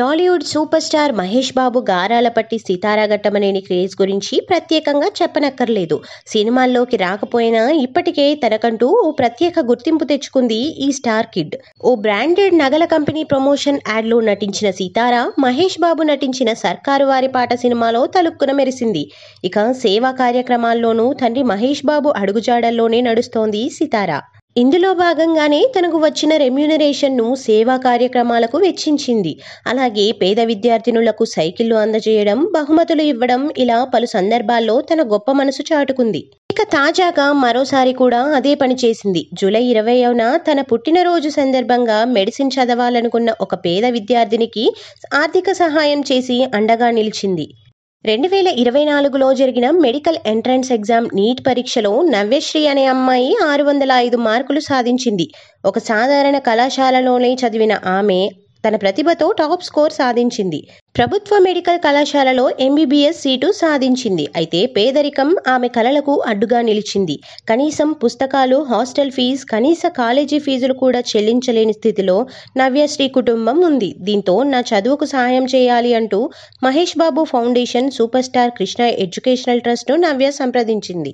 Tollywood super star Mahesh Babu గారాలపట్టి Sitara Ghattamaneni craze గురించి ప్రత్యేకంగా చెప్పనక్కర్లేదు సినిమాల్లోకి రాకపోయినా ఇప్పటికే తనకంటూ ఓ ప్రత్యేక గుర్తింపు తెచ్చుకుంది ఈ స్టార్ కిడ్ ఓ బ్రాండెడ్ నగల కంపెనీ ప్రమోషన్ యాడ్లో నటించిన సీతారా మహేష్ బాబు నటించిన సర్కారు వారి పాట సినిమాలో తలుక్కున మెరిసింది ఇక సేవా కార్యక్రమాల్లోనూ తండ్రి మహేష్ బాబు అడుగుజాడల్లోనే నడుస్తోంది సీతారా ఇందులో భాగంగానే తనకు వచ్చిన రెమ్యూనరేషన్ను సేవా కార్యక్రమాలకు వెచ్చించింది అలాగే పేద విద్యార్థినులకు సైకిళ్లు అందజేయడం బహుమతులు ఇవ్వడం ఇలా పలు సందర్భాల్లో తన గొప్ప మనసు చాటుకుంది ఇక తాజాగా మరోసారి కూడా అదే పని చేసింది జూలై ఇరవైన తన పుట్టినరోజు సందర్భంగా మెడిసిన్ చదవాలనుకున్న ఒక పేద విద్యార్థినికి ఆర్థిక సహాయం చేసి అండగా నిలిచింది రెండు వేల ఇరవై నాలుగులో జరిగిన మెడికల్ ఎంట్రన్స్ ఎగ్జామ్ నీట్ పరీక్షలో నవ్యశ్రీ అనే అమ్మాయి ఆరు వందల ఐదు మార్కులు సాధించింది ఒక సాధారణ కళాశాలలోనే చదివిన ఆమె తన ప్రతిభతో టాప్ స్కోర్ సాధించింది ప్రభుత్వ మెడికల్ కళాశాలలో ఎంబీబీఎస్ సీటు సాధించింది అయితే పేదరికం ఆమె కలలకు అడ్డుగా నిలిచింది కనీసం పుస్తకాలు హాస్టల్ ఫీజు కనీస కాలేజీ ఫీజులు కూడా చెల్లించలేని స్థితిలో నవ్యశ్రీ కుటుంబం ఉంది దీంతో నా చదువుకు సహాయం చేయాలి అంటూ Mahesh Babu foundation super star Krishna educational ట్రస్ట్ను నవ్య సంప్రదించింది